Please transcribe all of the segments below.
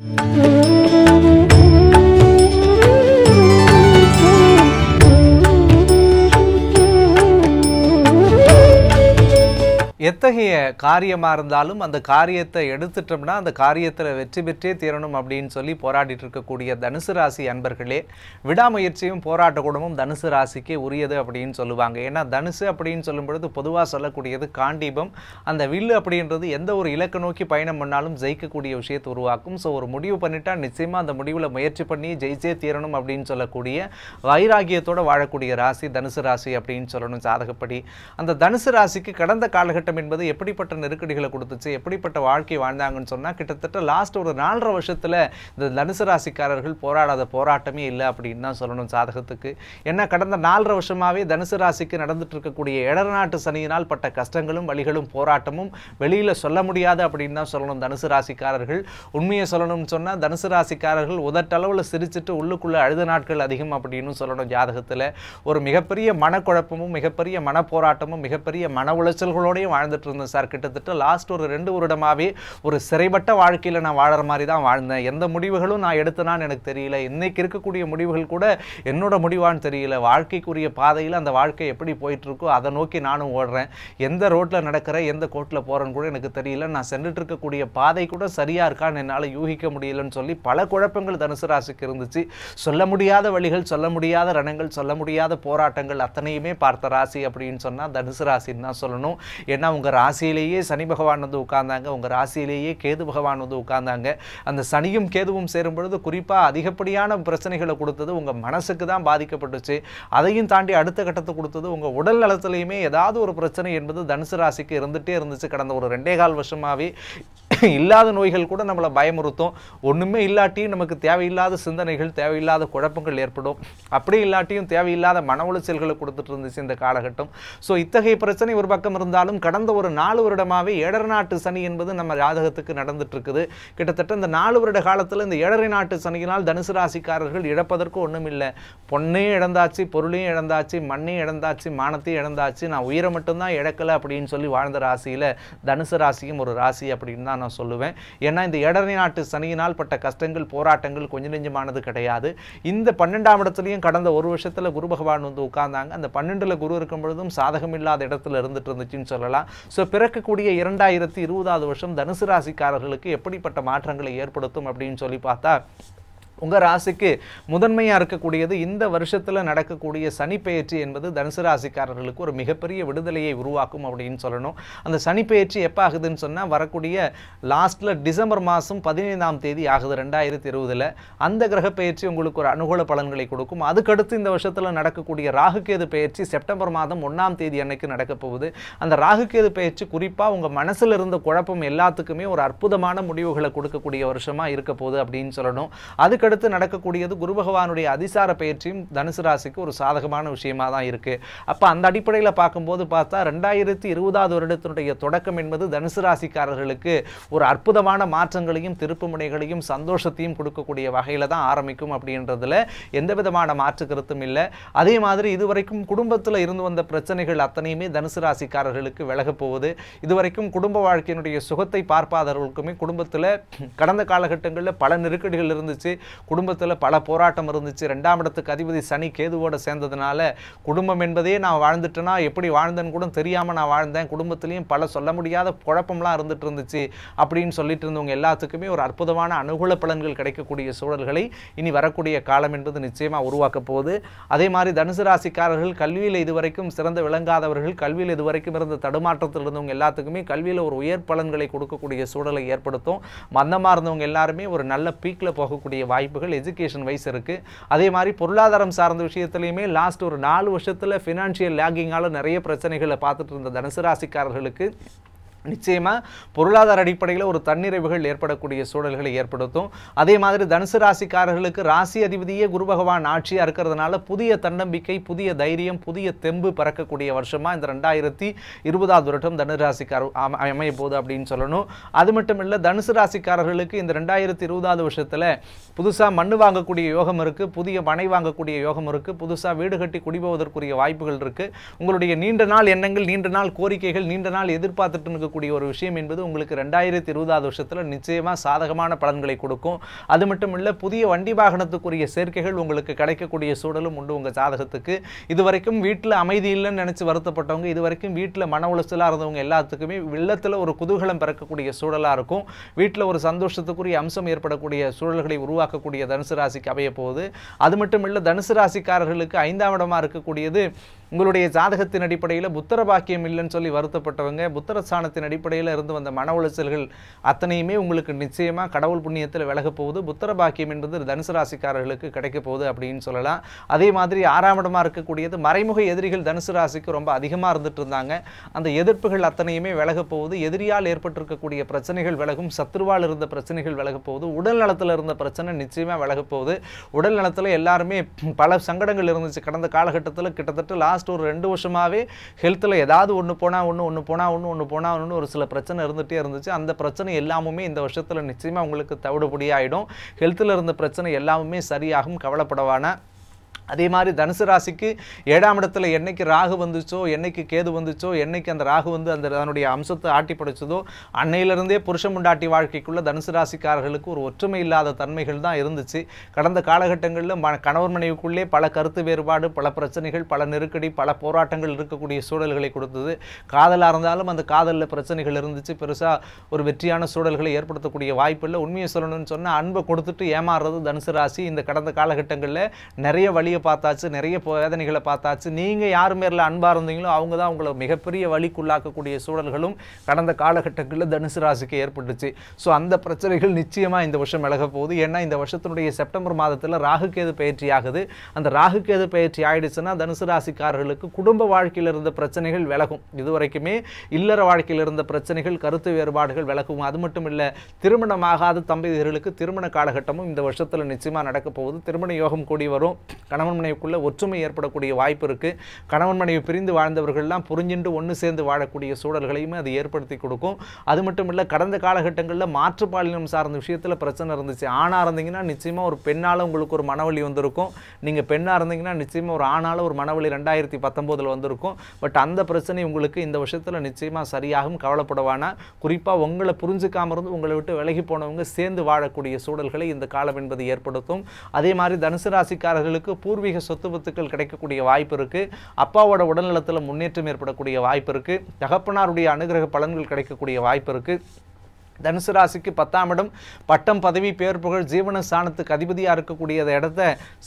Mm-hmm. எத்தகைய காரியமாக இருந்தாலும் அந்த காரியத்தை எடுத்துட்டோம்னா அந்த காரியத்தில் வெற்றி பெற்றே தீரணும் அப்படின்னு சொல்லி போராடிட்டு இருக்கக்கூடிய தனுசு ராசி அன்பர்களே விடாமுயற்சியும் போராட்ட குணமும் தனுசு ராசிக்கு உரியது அப்படின்னு சொல்லுவாங்க ஏன்னா தனுசு அப்படின்னு சொல்லும் பொழுது பொதுவாக சொல்லக்கூடியது காண்டீபம் அந்த வில்லு அப்படின்றது எந்த ஒரு இலக்கு நோக்கி பயணம் பண்ணாலும் ஜெயிக்கக்கூடிய விஷயத்தை உருவாக்கும் ஸோ ஒரு முடிவு பண்ணிட்டால் நிச்சயமாக அந்த முடிவில் முயற்சி பண்ணி ஜெயிச்சே தீரணும் அப்படின்னு சொல்லக்கூடிய வைராகியத்தோடு வாழக்கூடிய ராசி தனுசு ராசி அப்படின்னு சொல்லணும் சாதகப்படி அந்த தனுசு ராசிக்கு கடந்த காலகட்டம் என்பது என்பது எப்படிப்பட்ட நெருக்கடிகளை கொடுத்துச்சு எப்படிப்பட்ட வாழ்க்கை வாழ்ந்தாங்கன்னு சொன்னால் கிட்டத்தட்ட லாஸ்ட் ஒரு நாலரை வருஷத்தில் இந்த தனுசு ராசிக்காரர்கள் போராடாத போராட்டமே இல்லை அப்படின்னு தான் சொல்லணும் சாதகத்துக்கு ஏன்னா கடந்த நாலரை வருஷமாகவே தனுசு ராசிக்கு நடந்துட்டு இருக்கக்கூடிய இடர்நாட்டு சனியினால் பட்ட கஷ்டங்களும் வழிகளும் போராட்டமும் வெளியில் சொல்ல முடியாது அப்படின்னு தான் சொல்லணும் தனுசு ராசிக்காரர்கள் உண்மையை சொல்லணும்னு சொன்னால் தனுசு ராசிக்காரர்கள் உதட்டளவில் சிரிச்சிட்டு உள்ளுக்குள்ளே அழுத நாட்கள் அதிகம் அப்படின்னு சொல்லணும் ஜாதகத்தில் ஒரு மிகப்பெரிய மனக்குழப்பமும் மிகப்பெரிய மனப்போராட்டமும் மிகப்பெரிய மன உளைச்சல்களோடையும் வாழ்ந்துட்டு பார்த்துட்டு இருந்தேன் சார் கிட்டத்தட்ட லாஸ்ட் ஒரு ரெண்டு வருடமாகவே ஒரு சிறைப்பட்ட வாழ்க்கையில் நான் வாழற மாதிரி தான் வாழ்ந்தேன் எந்த முடிவுகளும் நான் எடுத்தனான்னு எனக்கு தெரியல இன்னைக்கு இருக்கக்கூடிய முடிவுகள் கூட என்னோட முடிவான்னு தெரியல வாழ்க்கைக்குரிய பாதையில் அந்த வாழ்க்கை எப்படி போயிட்டு இருக்கோ அதை நோக்கி நானும் ஓடுறேன் எந்த ரோட்டில் நடக்கிறேன் எந்த கோட்டில் போகிறேன்னு கூட எனக்கு தெரியல நான் சென்றுட்டு இருக்கக்கூடிய பாதை கூட சரியாக இருக்கான்னு என்னால் யூகிக்க முடியலன்னு சொல்லி பல குழப்பங்கள் தனுசு ராசிக்கு இருந்துச்சு சொல்ல முடியாத வழிகள் சொல்ல முடியாத ரணங்கள் சொல்ல முடியாத போராட்டங்கள் அத்தனையுமே பார்த்த ராசி அப்படின்னு சொன்னால் தனுசு ராசின்னு தான் சொல்லணும் ஏன்னா உங்க உங்கள் ராசியிலேயே சனி பகவான் வந்து உட்கார்ந்தாங்க உங்கள் ராசியிலேயே கேது பகவான் வந்து உட்கார்ந்தாங்க அந்த சனியும் கேதுவும் சேரும் பொழுது குறிப்பாக அதிகப்படியான பிரச்சனைகளை கொடுத்தது உங்கள் மனசுக்கு தான் பாதிக்கப்பட்டுச்சு அதையும் தாண்டி அடுத்த கட்டத்தை கொடுத்தது உங்கள் உடல் நலத்துலேயுமே ஏதாவது ஒரு பிரச்சனை என்பது தனுசு ராசிக்கு இருந்துகிட்டே இருந்துச்சு கடந்த ஒரு ரெண்டே கால் வருஷமாகவே இல்லாத நோய்கள் கூட நம்மளை பயமுறுத்தும் ஒன்றுமே இல்லாட்டியும் நமக்கு தேவையில்லாத சிந்தனைகள் தேவையில்லாத குழப்பங்கள் ஏற்படும் அப்படி இல்லாட்டியும் தேவையில்லாத மன உளைச்சல்களை கொடுத்துட்டு இருந்துச்சு இந்த காலகட்டம் ஸோ இத்தகைய பிரச்சனை ஒரு பக்கம் இருந்தாலும் கடந்த ஒரு நாலு வருடமாகவே ஏழர் நாட்டு சனி என்பது நம்ம ஜாதகத்துக்கு நடந்துட்டு இருக்குது கிட்டத்தட்ட இந்த நாலு வருட காலத்தில் இந்த ஏழரை நாட்டு சனியினால் தனுசு ராசிக்காரர்கள் இழப்பதற்கு ஒன்றும் இல்லை பொண்ணையும் இழந்தாச்சு பொருளையும் இழந்தாச்சு மண்ணையும் இழந்தாச்சு மானத்தையும் இழந்தாச்சு நான் உயிரை மட்டும்தான் இழக்கலை அப்படின்னு சொல்லி வாழ்ந்த ராசியில் தனுசு ராசியும் ஒரு ராசி அப்படின்னு தான் நான் சொல்லுவேன் ஏன்னா இந்த இடரை நாட்டு சனியினால் பட்ட கஷ்டங்கள் போராட்டங்கள் கொஞ்ச நெஞ்சமானது கிடையாது இந்த பன்னெண்டாம் இடத்துலையும் கடந்த ஒரு வருஷத்தில் குரு பகவான் வந்து உட்கார்ந்தாங்க அந்த பன்னெண்டில் குரு இருக்கும் பொழுதும் சாதகம் இல்லாத இடத்துல இருந்துட்டு இருந்துச்சுன்னு சொல்லலாம் ஸோ பிறக்கக்கூடிய இரண்டாயிரத்தி இருபதாவது வருஷம் தனுசு ராசிக்காரர்களுக்கு எப்படிப்பட்ட மாற்றங்களை ஏற்படுத்தும் அப்படின்னு சொல்லி பார்த்தா உங்கள் ராசிக்கு முதன்மையாக இருக்கக்கூடியது இந்த வருஷத்தில் நடக்கக்கூடிய சனிப்பெயர்ச்சி என்பது தனுசு ராசிக்காரர்களுக்கு ஒரு மிகப்பெரிய விடுதலையை உருவாக்கும் அப்படின்னு சொல்லணும் அந்த சனிப்பெயர்ச்சி எப்போ ஆகுதுன்னு சொன்னால் வரக்கூடிய லாஸ்ட்டில் டிசம்பர் மாதம் பதினைந்தாம் தேதி ஆகுது ரெண்டாயிரத்தி இருபதில் அந்த கிரக பயிற்சி உங்களுக்கு ஒரு அனுகூல பலன்களை கொடுக்கும் அதுக்கடுத்து இந்த வருஷத்தில் நடக்கக்கூடிய ராகுகேது பயிற்சி செப்டம்பர் மாதம் ஒன்றாம் தேதி அன்னைக்கு நடக்கப் போகுது அந்த ராகுகேது பயிற்சி குறிப்பாக உங்கள் மனசில் இருந்த குழப்பம் எல்லாத்துக்குமே ஒரு அற்புதமான முடிவுகளை கொடுக்கக்கூடிய வருஷமாக இருக்க போகுது அப்படின்னு சொல்லணும் அதுக்கு அடுத்தடுத்து நடக்கக்கூடியது குரு பகவானுடைய அதிசார பயிற்சியும் தனுசு ராசிக்கு ஒரு சாதகமான விஷயமாக தான் இருக்குது அப்போ அந்த அடிப்படையில் பார்க்கும்போது பார்த்தா ரெண்டாயிரத்தி இருபதாவது வருடத்தினுடைய தொடக்கம் என்பது தனுசு ராசிக்காரர்களுக்கு ஒரு அற்புதமான மாற்றங்களையும் திருப்புமுனைகளையும் சந்தோஷத்தையும் கொடுக்கக்கூடிய வகையில் தான் ஆரம்பிக்கும் அப்படின்றதுல எந்த விதமான மாற்று கருத்தும் இல்லை அதே மாதிரி இதுவரைக்கும் குடும்பத்தில் இருந்து வந்த பிரச்சனைகள் அத்தனையுமே தனுசு ராசிக்காரர்களுக்கு விலகப் போகுது இதுவரைக்கும் குடும்ப வாழ்க்கையினுடைய சுகத்தை பார்ப்பாதவர்களுக்குமே குடும்பத்தில் கடந்த காலகட்டங்களில் பல நெருக்கடிகள் இருந்துச்சு குடும்பத்தில் பல போராட்டம் இருந்துச்சு ரெண்டாம் இடத்துக்கு அதிபதி சனி கேதுவோடு சேர்ந்ததுனால குடும்பம் என்பதே நான் வாழ்ந்துட்டேன்னா எப்படி வாழ்ந்தேன்னு கூட தெரியாமல் நான் வாழ்ந்தேன் குடும்பத்துலேயும் பல சொல்ல முடியாத குழப்பம்லாம் இருந்துட்டு இருந்துச்சு அப்படின்னு சொல்லிட்டு இருந்தவங்க எல்லாத்துக்குமே ஒரு அற்புதமான அனுகூல பலன்கள் கிடைக்கக்கூடிய சூழல்களை இனி வரக்கூடிய காலம் என்பது நிச்சயமாக உருவாக்க போகுது அதே மாதிரி தனுசு ராசிக்காரர்கள் கல்வியில் இதுவரைக்கும் சிறந்து விளங்காதவர்கள் கல்வியில் இதுவரைக்கும் இருந்த தடுமாற்றத்தில் இருந்தவங்க எல்லாத்துக்குமே கல்வியில் ஒரு உயர் பலன்களை கொடுக்கக்கூடிய சூழலை ஏற்படுத்தும் மந்தமாக இருந்தவங்க எல்லாருமே ஒரு நல்ல பீக்கில் போகக்கூடிய வாய்ப்பு வாய்ப்புகள் எஜுகேஷன் வைஸ் இருக்குது அதே மாதிரி பொருளாதாரம் சார்ந்த விஷயத்துலையுமே லாஸ்ட் ஒரு நாலு வருஷத்தில் ஃபினான்ஷியல் லேகிங்கால் நிறைய பிரச்சனைகளை பார்த்துட்டு இருந்த தனுசு ராசிக்காரர்களுக்கு நிச்சயமாக பொருளாதார அடிப்படையில் ஒரு தன்னிறைவுகள் ஏற்படக்கூடிய சூழல்களை ஏற்படுத்தும் அதே மாதிரி தனுசு ராசிக்காரர்களுக்கு ராசி அதிபதியே குரு பகவான் ஆட்சியாக இருக்கிறதுனால புதிய தன்னம்பிக்கை புதிய தைரியம் புதிய தெம்பு பறக்கக்கூடிய வருஷமாக இந்த ரெண்டாயிரத்தி இருபதாவது வருடம் தனுசு ராசிக்கார அமைய போகுது அப்படின்னு சொல்லணும் அது மட்டும் இல்லை தனுசு ராசிக்காரர்களுக்கு இந்த ரெண்டாயிரத்தி இருபதாவது வருஷத்தில் புதுசாக மண் வாங்கக்கூடிய யோகம் இருக்குது புதிய மனை வாங்கக்கூடிய யோகம் இருக்குது புதுசாக வீடு கட்டி குடிபோவதற்குரிய வாய்ப்புகள் இருக்குது உங்களுடைய நீண்ட நாள் எண்ணங்கள் நீண்ட நாள் கோரிக்கைகள் நீண்ட நாள் எதிர்பார்த்துட்டு இருக்கக்கூடிய ஒரு விஷயம் என்பது உங்களுக்கு ரெண்டாயிரத்தி இருபதாவது வருஷத்தில் நிச்சயமாக சாதகமான பலன்களை கொடுக்கும் அது மட்டும் இல்லை புதிய வண்டி வாகனத்துக்குரிய சேர்க்கைகள் உங்களுக்கு கிடைக்கக்கூடிய சூழலும் உண்டு உங்கள் சாதகத்துக்கு இது வரைக்கும் வீட்டில் அமைதி இல்லைன்னு நினச்சி வருத்தப்பட்டவங்க இதுவரைக்கும் வீட்டில் மன உளைச்சலாக இருந்தவங்க எல்லாத்துக்குமே வெள்ளத்தில் ஒரு குதூகலம் பிறக்கக்கூடிய சூழலாக இருக்கும் வீட்டில் ஒரு சந்தோஷத்துக்குரிய அம்சம் ஏற்படக்கூடிய சூழல்களை உருவாக்கக்கூடிய தனுசு ராசிக்கு அமைய போகுது அது மட்டும் இல்லை தனுசு ராசிக்காரர்களுக்கு ஐந்தாம் இடமாக இருக்கக்கூடியது உங்களுடைய ஜாதகத்தின் அடிப்படையில் புத்தர பாக்கியம் இல்லைன்னு சொல்லி வருத்தப்பட்டவங்க புத்தரஸ்தானத்தின் அடிப்படையில் இருந்து வந்த மன உளைச்சல்கள் அத்தனையுமே உங்களுக்கு நிச்சயமாக கடவுள் புண்ணியத்தில் விலக போகுது புத்தர பாக்கியம் என்பது தனுசு ராசிக்காரர்களுக்கு கிடைக்க போகுது அப்படின்னு சொல்லலாம் அதே மாதிரி ஆறாம் இடமாக இருக்கக்கூடியது மறைமுக எதிரிகள் தனுசு ராசிக்கு ரொம்ப அதிகமாக இருந்துட்டு இருந்தாங்க அந்த எதிர்ப்புகள் அத்தனையுமே விலக போகுது எதிரியால் ஏற்பட்டிருக்கக்கூடிய பிரச்சனைகள் விலகும் சத்ருவால் இருந்த பிரச்சனைகள் விலக போகுது உடல் நலத்தில் இருந்த பிரச்சனை நிச்சயமாக விலக போகுது உடல் நலத்தில் எல்லாருமே பல சங்கடங்கள் இருந்துச்சு கடந்த காலகட்டத்தில் கிட்டத்தட்ட லாஸ்ட் லாஸ்ட் ஒரு ரெண்டு வருஷமாகவே ஹெல்த்தில் ஏதாவது ஒன்று போனால் ஒன்று ஒன்று போனால் ஒன்று ஒன்று போனால் ஒன்று ஒரு சில பிரச்சனை இருந்துகிட்டே இருந்துச்சு அந்த பிரச்சனை எல்லாமுமே இந்த வருஷத்தில் நிச்சயமாக உங்களுக்கு தவிடுபடியாகிடும் ஹெல்த்தில் இருந்த பிரச்சனை எல்லாமுமே சரியாகும் கவலைப்படவான அதே மாதிரி தனுசு ராசிக்கு ஏழாம் இடத்துல என்னைக்கு ராகு வந்துச்சோ என்னைக்கு கேது வந்துச்சோ என்னைக்கு அந்த ராகு வந்து அந்த அதனுடைய அம்சத்தை ஆட்டி படைச்சதோ அன்னையிலிருந்தே புருஷம் உண்டாட்டி வாழ்க்கைக்குள்ள தனுசு ராசிக்காரர்களுக்கு ஒரு ஒற்றுமை இல்லாத தன்மைகள் தான் இருந்துச்சு கடந்த காலகட்டங்களில் ம கணவர் மனைவிக்குள்ளே பல கருத்து வேறுபாடு பல பிரச்சனைகள் பல நெருக்கடி பல போராட்டங்கள் இருக்கக்கூடிய சூழல்களை கொடுத்தது காதலாக இருந்தாலும் அந்த காதலில் பிரச்சனைகள் இருந்துச்சு பெருசாக ஒரு வெற்றியான சூழல்களை ஏற்படுத்தக்கூடிய வாய்ப்பு இல்லை உண்மையை சொல்லணும்னு சொன்னால் அன்பை கொடுத்துட்டு ஏமாறுறது தனுசு ராசி இந்த கடந்த காலகட்டங்களில் நிறைய வழியை வேதனையை பார்த்தாச்சு நிறைய வேதனைகளை பார்த்தாச்சு நீங்கள் யார் மேலே அன்பாக இருந்தீங்களோ அவங்க தான் உங்களை மிகப்பெரிய வழிக்குள்ளாக்கக்கூடிய சூழல்களும் கடந்த காலகட்டங்களில் தனுசு ராசிக்கு ஏற்பட்டுச்சு ஸோ அந்த பிரச்சனைகள் நிச்சயமாக இந்த வருஷம் விலக போகுது ஏன்னா இந்த வருஷத்தினுடைய செப்டம்பர் மாதத்தில் ராகுக்கேது பயிற்சி ஆகுது அந்த ராகுக்கேது பயிற்சி ஆயிடுச்சுன்னா தனுசு ராசிக்காரர்களுக்கு குடும்ப வாழ்க்கையில் இருந்த பிரச்சனைகள் விலகும் இதுவரைக்குமே இல்லற வாழ்க்கையில் இருந்த பிரச்சனைகள் கருத்து வேறுபாடுகள் விலகும் அது மட்டும் இல்லை திருமணமாகாத தம்பதியர்களுக்கு திருமண காலகட்டமும் இந்த வருஷத்தில் நிச்சயமாக நடக்க போகுது திருமண யோகம் கூடி வரும் கணவன் கணவன் மனைவிக்குள்ளே ஒற்றுமை ஏற்படக்கூடிய வாய்ப்பு இருக்குது கணவன் மனைவி பிரிந்து வாழ்ந்தவர்கள்லாம் புரிஞ்சின்று ஒன்று சேர்ந்து வாழக்கூடிய சூழல்களையும் அது ஏற்படுத்தி கொடுக்கும் அது மட்டும் இல்லை கடந்த காலகட்டங்களில் மாற்றுப்பாலினம் சார்ந்த விஷயத்தில் பிரச்சனை இருந்துச்சு ஆணாக இருந்தீங்கன்னா நிச்சயமாக ஒரு பெண்ணால் உங்களுக்கு ஒரு மனவழி வந்திருக்கும் நீங்கள் பெண்ணாக இருந்தீங்கன்னா நிச்சயமாக ஒரு ஆணால் ஒரு மனவழி ரெண்டாயிரத்தி பத்தொம்போதில் வந்திருக்கும் பட் அந்த பிரச்சனை உங்களுக்கு இந்த விஷயத்தில் நிச்சயமாக சரியாகும் கவலைப்படுவானா குறிப்பாக உங்களை புரிஞ்சுக்காமல் இருந்து உங்களை விட்டு விலகி போனவங்க சேர்ந்து வாழக்கூடிய சூழல்களை இந்த காலம் என்பது ஏற்படுத்தும் அதே மாதிரி தனுசு ராசிக்காரர்களுக்கு பூர்வ பூர்வீக சொத்து பத்துக்கள் கிடைக்கக்கூடிய வாய்ப்பு இருக்குது அப்பாவோட உடல்நலத்தில் முன்னேற்றம் ஏற்படக்கூடிய வாய்ப்பு இருக்குது தகப்பனாருடைய அனுகிரக பலன்கள் கிடைக்கக்கூடிய வாய்ப்பு இருக்குது தனுசு ராசிக்கு பத்தாம் இடம் பட்டம் பதவி பேர் புகழ் ஜீவன ஸ்தானத்துக்கு அதிபதியாக இருக்கக்கூடிய இடத்த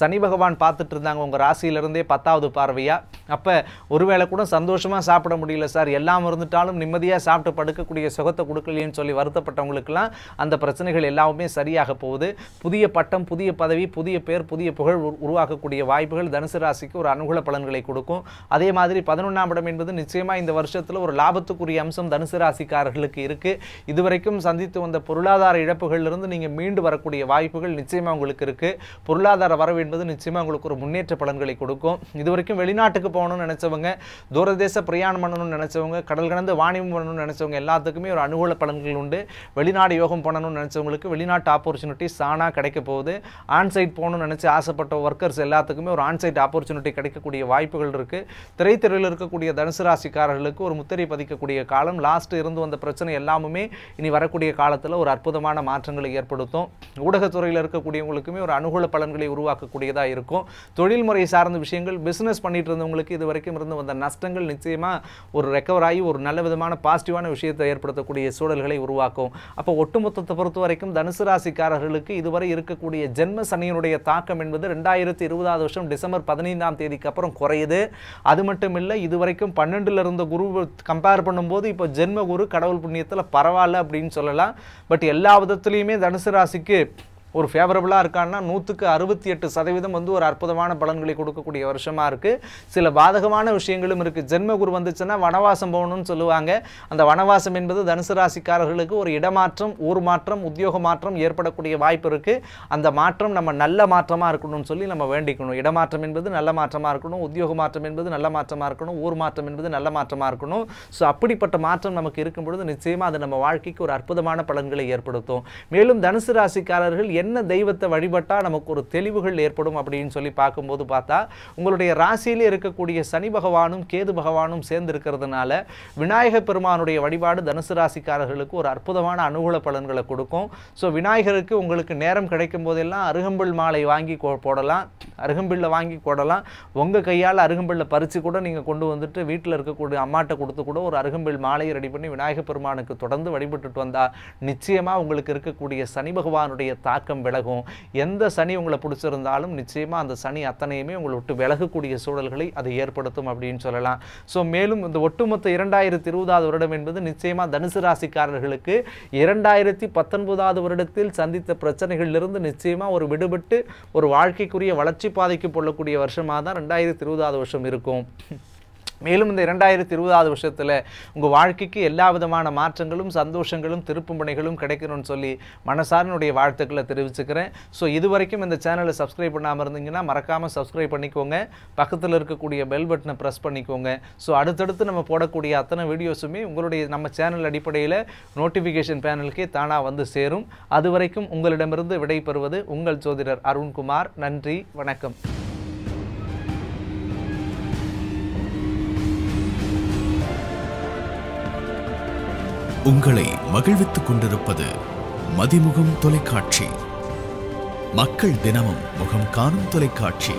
சனி பகவான் பார்த்துட்டு இருந்தாங்க உங்கள் ராசியிலிருந்தே பத்தாவது பார்வையாக அப்போ ஒருவேளை கூட சந்தோஷமாக சாப்பிட முடியல சார் எல்லாம் இருந்துட்டாலும் நிம்மதியாக சாப்பிட்டு படுக்கக்கூடிய சுகத்தை கொடுக்கலையேன்னு சொல்லி வருத்தப்பட்டவங்களுக்கெல்லாம் அந்த பிரச்சனைகள் எல்லாமே சரியாக போகுது புதிய பட்டம் புதிய பதவி புதிய பேர் புதிய புகழ் உருவாக்கக்கூடிய வாய்ப்புகள் தனுசு ராசிக்கு ஒரு அனுகூல பலன்களை கொடுக்கும் அதே மாதிரி பதினொன்றாம் இடம் என்பது நிச்சயமாக இந்த வருஷத்தில் ஒரு லாபத்துக்குரிய அம்சம் தனுசு ராசிக்காரர்களுக்கு இருக்குது இதுவரைக்கும் வருஷம் சந்தித்து வந்த பொருளாதார இழப்புகளிலிருந்து நீங்கள் மீண்டு வரக்கூடிய வாய்ப்புகள் நிச்சயமாக உங்களுக்கு இருக்குது பொருளாதார வரவு என்பது நிச்சயமாக உங்களுக்கு ஒரு முன்னேற்ற பலன்களை கொடுக்கும் இது வரைக்கும் வெளிநாட்டுக்கு போகணும்னு நினச்சவங்க தூரதேச பிரயாணம் பண்ணணும்னு நினச்சவங்க கடல் கடந்து வாணிபம் பண்ணணும்னு நினச்சவங்க எல்லாத்துக்குமே ஒரு அனுகூல பலன்கள் உண்டு வெளிநாடு யோகம் பண்ணணும்னு நினச்சவங்களுக்கு வெளிநாட்டு ஆப்பர்ச்சுனிட்டி சானாக கிடைக்க போகுது ஆன்சைட் போகணும்னு நினச்சி ஆசைப்பட்ட ஒர்க்கர்ஸ் எல்லாத்துக்குமே ஒரு ஆன்சைட் ஆப்பர்ச்சுனிட்டி கிடைக்கக்கூடிய வாய்ப்புகள் இருக்குது திரைத்துறையில் இருக்கக்கூடிய தனுசு ராசிக்காரர்களுக்கு ஒரு முத்திரை பதிக்கக்கூடிய காலம் லாஸ்ட் இருந்து வந்த பிரச்சனை எல்லாமுமே இனி வர வரக்கூடிய காலத்தில் ஒரு அற்புதமான மாற்றங்களை ஏற்படுத்தும் ஊடகத்துறையில் இருக்கக்கூடியவங்களுக்குமே ஒரு அனுகூல பலன்களை உருவாக்கக்கூடியதாக இருக்கும் தொழில்முறை சார்ந்த விஷயங்கள் பிஸ்னஸ் பண்ணிட்டு இருந்தவங்களுக்கு இது வரைக்கும் இருந்து வந்த நஷ்டங்கள் நிச்சயமாக ஒரு ரெக்கவர் ஆகி ஒரு நல்ல விதமான பாசிட்டிவான விஷயத்தை ஏற்படுத்தக்கூடிய சூழல்களை உருவாக்கும் அப்போ ஒட்டுமொத்தத்தை பொறுத்த வரைக்கும் தனுசு ராசிக்காரர்களுக்கு இதுவரை இருக்கக்கூடிய ஜென்ம சனியினுடைய தாக்கம் என்பது ரெண்டாயிரத்தி இருபதாவது வருஷம் டிசம்பர் பதினைந்தாம் தேதிக்கு அப்புறம் குறையுது அது மட்டும் இல்லை இதுவரைக்கும் பன்னெண்டில் இருந்த குரு கம்பேர் பண்ணும்போது இப்போ ஜென்ம குரு கடவுள் புண்ணியத்தில் பரவாயில்ல அப்படின்னு சொல்லலாம் பட் எல்லா விதத்துலேயுமே தனுசு ராசிக்கு ஒரு ஃபேவரபுளாக இருக்கான்னா நூற்றுக்கு அறுபத்தி எட்டு சதவீதம் வந்து ஒரு அற்புதமான பலன்களை கொடுக்கக்கூடிய வருஷமாக இருக்குது சில பாதகமான விஷயங்களும் இருக்குது ஜென்மகுரு வந்துச்சுன்னா வனவாசம் போகணும்னு சொல்லுவாங்க அந்த வனவாசம் என்பது தனுசு ராசிக்காரர்களுக்கு ஒரு இடமாற்றம் ஊர் மாற்றம் உத்தியோக மாற்றம் ஏற்படக்கூடிய வாய்ப்பு இருக்குது அந்த மாற்றம் நம்ம நல்ல மாற்றமாக இருக்கணும்னு சொல்லி நம்ம வேண்டிக்கணும் இடமாற்றம் என்பது நல்ல மாற்றமாக இருக்கணும் உத்தியோக மாற்றம் என்பது நல்ல மாற்றமாக இருக்கணும் ஊர் மாற்றம் என்பது நல்ல மாற்றமாக இருக்கணும் ஸோ அப்படிப்பட்ட மாற்றம் நமக்கு இருக்கும் பொழுது நிச்சயமாக அது நம்ம வாழ்க்கைக்கு ஒரு அற்புதமான பலன்களை ஏற்படுத்தும் மேலும் தனுசு ராசிக்காரர்கள் என்ன தெய்வத்தை வழிபட்டால் நமக்கு ஒரு தெளிவுகள் ஏற்படும் அப்படின்னு சொல்லி பார்க்கும்போது பார்த்தா உங்களுடைய ராசியிலே இருக்கக்கூடிய சனி பகவானும் கேது பகவானும் சேர்ந்து இருக்கிறதுனால விநாயக பெருமானுடைய வழிபாடு தனுசு ராசிக்காரர்களுக்கு ஒரு அற்புதமான அனுகூல பலன்களை கொடுக்கும் ஸோ விநாயகருக்கு உங்களுக்கு நேரம் கிடைக்கும் போதெல்லாம் அருகம்பில் மாலை வாங்கி போடலாம் அருகம்பிள்ளை வாங்கி போடலாம் உங்கள் கையால் அருகம்பிள்ளை பறித்து கூட நீங்கள் கொண்டு வந்துட்டு வீட்டில் இருக்கக்கூடிய அம்மாட்ட கொடுத்து கூட ஒரு அருகம்பில் மாலையை ரெடி பண்ணி விநாயக பெருமானுக்கு தொடர்ந்து வழிபட்டுட்டு வந்தால் நிச்சயமாக உங்களுக்கு இருக்கக்கூடிய சனி பகவானுடைய தாக்கம் தாக்கம் விலகும் எந்த சனி உங்களை பிடிச்சிருந்தாலும் நிச்சயமாக அந்த சனி அத்தனையுமே உங்களை விட்டு விலகக்கூடிய சூழல்களை அதை ஏற்படுத்தும் அப்படின்னு சொல்லலாம் ஸோ மேலும் இந்த ஒட்டுமொத்த இரண்டாயிரத்தி இருபதாவது வருடம் என்பது நிச்சயமாக தனுசு ராசிக்காரர்களுக்கு இரண்டாயிரத்தி பத்தொன்பதாவது வருடத்தில் சந்தித்த பிரச்சனைகளிலிருந்து நிச்சயமாக ஒரு விடுபட்டு ஒரு வாழ்க்கைக்குரிய வளர்ச்சி பாதைக்கு போடக்கூடிய வருஷமாக தான் ரெண்டாயிரத்தி இருபதாவது வருஷம் இருக்கும் மேலும் இந்த இரண்டாயிரத்தி இருபதாவது வருஷத்தில் உங்கள் வாழ்க்கைக்கு எல்லா விதமான மாற்றங்களும் சந்தோஷங்களும் திருப்பும்பனைகளும் கிடைக்கணும்னு சொல்லி மனசாரனுடைய வாழ்த்துக்களை தெரிவிச்சுக்கிறேன் ஸோ இது வரைக்கும் இந்த சேனலை சப்ஸ்கிரைப் பண்ணாமல் இருந்தீங்கன்னா மறக்காமல் சப்ஸ்கிரைப் பண்ணிக்கோங்க பக்கத்தில் இருக்கக்கூடிய பெல் பட்டனை ப்ரெஸ் பண்ணிக்கோங்க ஸோ அடுத்தடுத்து நம்ம போடக்கூடிய அத்தனை வீடியோஸுமே உங்களுடைய நம்ம சேனல் அடிப்படையில் நோட்டிஃபிகேஷன் பேனலுக்கே தானாக வந்து சேரும் அது வரைக்கும் உங்களிடமிருந்து விடைபெறுவது உங்கள் ஜோதிடர் அருண்குமார் நன்றி வணக்கம் உங்களை மகிழ்வித்துக் கொண்டிருப்பது மதிமுகம் தொலைக்காட்சி மக்கள் தினமும் முகம் காணும் தொலைக்காட்சி